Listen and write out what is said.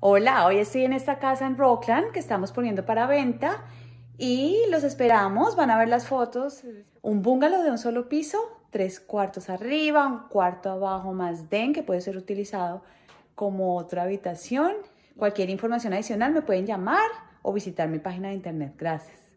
Hola, hoy estoy en esta casa en Rockland que estamos poniendo para venta y los esperamos, van a ver las fotos. Un bungalow de un solo piso, tres cuartos arriba, un cuarto abajo más den que puede ser utilizado como otra habitación. Cualquier información adicional me pueden llamar o visitar mi página de internet. Gracias.